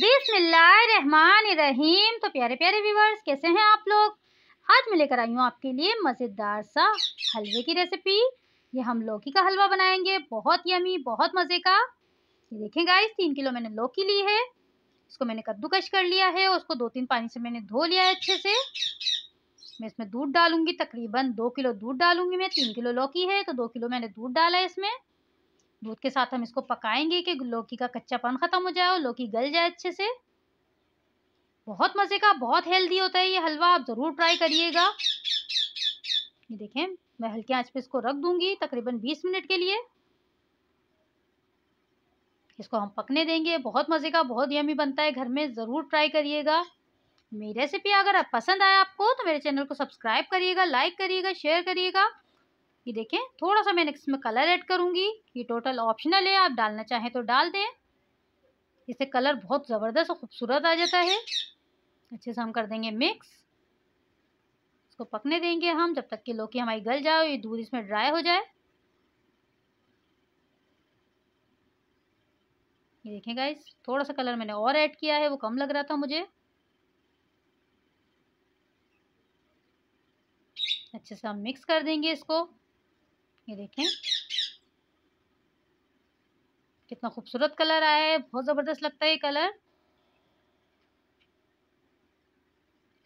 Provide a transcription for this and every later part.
बिसमीम तो प्यारे प्यारे व्यूवर्स कैसे हैं आप लोग आज मैं लेकर आई हूँ आपके लिए मज़ेदार सा हलवे की रेसिपी ये हम लौकी का हलवा बनाएंगे बहुत यमी बहुत मज़े का ये देखें गाइस तीन किलो मैंने लौकी ली है इसको मैंने कद्दूकश कर लिया है उसको दो तीन पानी से मैंने धो लिया है अच्छे से मैं इसमें दूध डालूंगी तकरीबन दो किलो दूध डालूंगी मैं तीन किलो लौकी है तो दो किलो मैंने दूध डाला है इसमें दूध के साथ हम इसको पकाएंगे कि लौकी का कच्चापन ख़त्म हो जाए और लौकी गल जाए अच्छे से बहुत मज़े का बहुत हेल्दी होता है ये हलवा आप ज़रूर ट्राई करिएगा ये देखें मैं हल्के आंच पे इसको रख दूंगी तकरीबन 20 मिनट के लिए इसको हम पकने देंगे बहुत मज़े का बहुत यमी बनता है घर में ज़रूर ट्राई करिएगा मेरी रेसिपी अगर आप पसंद आए आपको तो मेरे चैनल को सब्सक्राइब करिएगा लाइक करिएगा शेयर करिएगा ये देखें थोड़ा सा मैंने इसमें कलर ऐड करूँगी ये टोटल ऑप्शनल है आप डालना चाहें तो डाल दें इससे कलर बहुत ज़बरदस्त और ख़ूबसूरत आ जाता है अच्छे से हम कर देंगे मिक्स इसको पकने देंगे हम जब तक कि लौकी हमारी गल जाए ये दूध इसमें ड्राई हो जाए ये देखें गाइस थोड़ा सा कलर मैंने और ऐड किया है वो कम लग रहा था मुझे अच्छे से हम मिक्स कर देंगे इसको ये देखें कितना खूबसूरत कलर आया है बहुत ज़बरदस्त लगता है ये कलर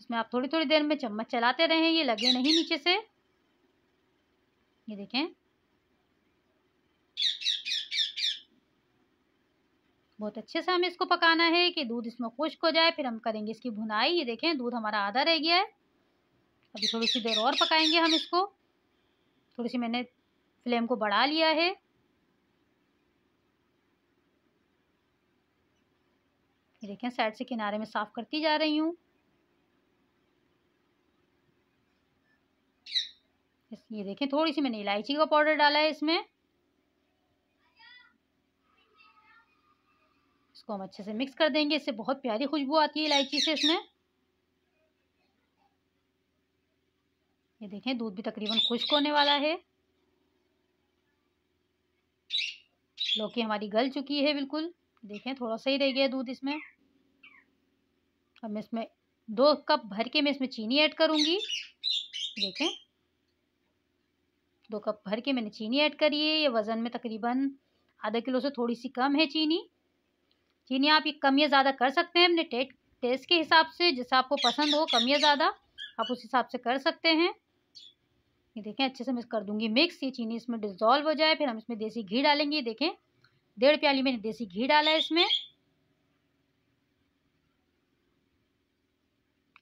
इसमें आप थोड़ी थोड़ी देर में चम्मच चलाते रहें ये लगे नहीं नीचे से ये देखें बहुत अच्छे से हमें इसको पकाना है कि दूध इसमें खुश्क हो जाए फिर हम करेंगे इसकी भुनाई ये देखें दूध हमारा आधा रह गया है अभी थोड़ी सी देर और पकाएंगे हम इसको थोड़ी सी मैंने फ्लेम को बढ़ा लिया है ये देखें साइड से किनारे में साफ़ करती जा रही हूँ ये देखें थोड़ी सी मैंने इलायची का पाउडर डाला है इसमें इसको हम अच्छे से मिक्स कर देंगे इससे बहुत प्यारी खुशबू आती है इलायची से इसमें ये देखें दूध भी तकरीबन खुश्क होने वाला है लौकी हमारी गल चुकी है बिल्कुल देखें थोड़ा सा ही रह गया दूध इसमें अब मैं इसमें दो कप भर के मैं इसमें चीनी ऐड करूँगी देखें दो कप भर के मैंने चीनी ऐड करी है ये वज़न में तकरीबन आधा किलो से थोड़ी सी कम है चीनी चीनी आप ये कम या ज़्यादा कर सकते हैं अपने टेस्ट टेस्ट के हिसाब से जैसा आपको पसंद हो कम या ज़्यादा आप उस हिसाब से कर सकते हैं ये देखें अच्छे से मिक्स कर दूंगी मिक्स ये चीनी इसमें डिजोल्व हो जाए फिर हम इसमें देसी घी डालेंगे देखें डेढ़ प्याली मैंने देसी घी डाला है इसमें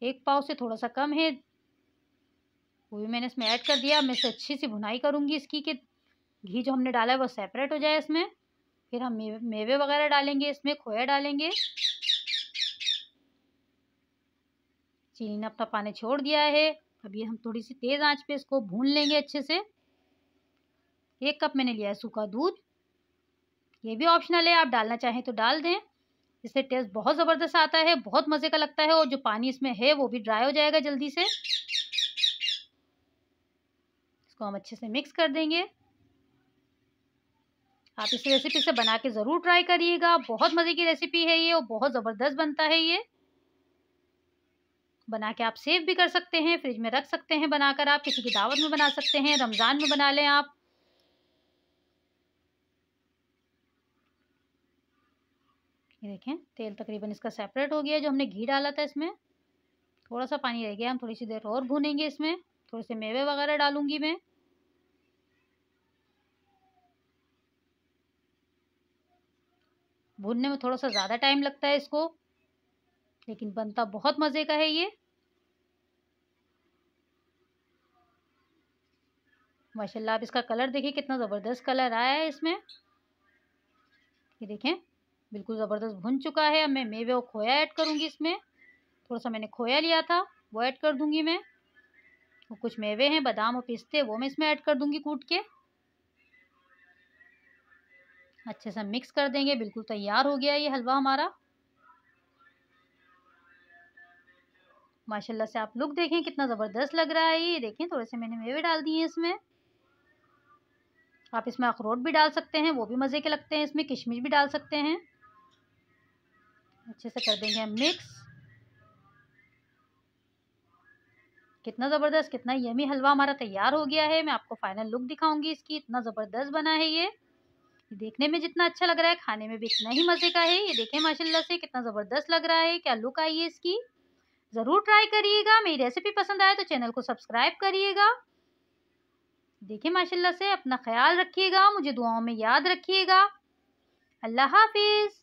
एक पाव से थोड़ा सा कम है वो भी मैंने इसमें ऐड कर दिया मैं इसे अच्छी सी भुनाई करूँगी इसकी कि घी जो हमने डाला है वो सेपरेट हो जाए इसमें फिर हम मेवे वगैरह डालेंगे इसमें खोया डालेंगे चीनी ने अपना पानी छोड़ दिया है अब ये हम थोड़ी सी तेज़ आंच पे इसको भून लेंगे अच्छे से एक कप मैंने लिया है सूखा दूध ये भी ऑप्शनल है आप डालना चाहें तो डाल दें इससे टेस्ट बहुत ज़बरदस्त आता है बहुत मज़े का लगता है और जो पानी इसमें है वो भी ड्राई हो जाएगा जल्दी से इसको हम अच्छे से मिक्स कर देंगे आप इस रेसिपी से बना के ज़रूर ट्राई करिएगा बहुत मज़े की रेसिपी है ये और बहुत ज़बरदस्त बनता है ये बना के आप सेव भी कर सकते हैं फ्रिज में रख सकते हैं बनाकर आप किसी की दावत में बना सकते हैं रमज़ान में बना लें आप ये देखें तेल तकरीबन इसका सेपरेट हो गया जो हमने घी डाला था इसमें थोड़ा सा पानी रह गया हम थोड़ी सी देर और भूनेंगे इसमें थोड़े से मेवे वगैरह डालूंगी मैं भूनने में थोड़ा सा ज़्यादा टाइम लगता है इसको लेकिन बनता बहुत मज़े का है ये माशाल्लाह आप इसका कलर देखिए कितना ज़बरदस्त कलर आया है इसमें ये देखें बिल्कुल ज़बरदस्त भुन चुका है अब मैं मेवे और खोया ऐड करूँगी इसमें थोड़ा सा मैंने खोया लिया था वो ऐड कर दूँगी मैं और कुछ मेवे हैं बादाम और पिस्ते वो मैं इसमें ऐड कर दूँगी कूट के अच्छे से मिक्स कर देंगे बिल्कुल तैयार हो गया ये हलवा हमारा माशाल्लाह से आप लुक देखें कितना ज़बरदस्त लग रहा है ये देखें थोड़े से मैंने मेवे डाल दिए इसमें आप इसमें अखरोट भी डाल सकते हैं वो भी मज़े के लगते हैं इसमें किशमिश भी डाल सकते हैं अच्छे से कर देंगे हम मिक्स कितना ज़बरदस्त कितना यमी हलवा हमारा तैयार हो गया है मैं आपको फाइनल लुक दिखाऊंगी इसकी इतना ज़बरदस्त बना है ये देखने में जितना अच्छा लग रहा है खाने में भी इतना ही मज़े का है ये देखें माशाल्लाह से कितना ज़बरदस्त लग रहा है क्या लुक आई है इसकी ज़रूर ट्राई करिएगा मेरी रेसिपी पसंद आए तो चैनल को सब्सक्राइब करिएगा देखें माशाल्लाह से अपना ख्याल रखिएगा मुझे दुआओं में याद रखिएगा अल्लाह हाफिज़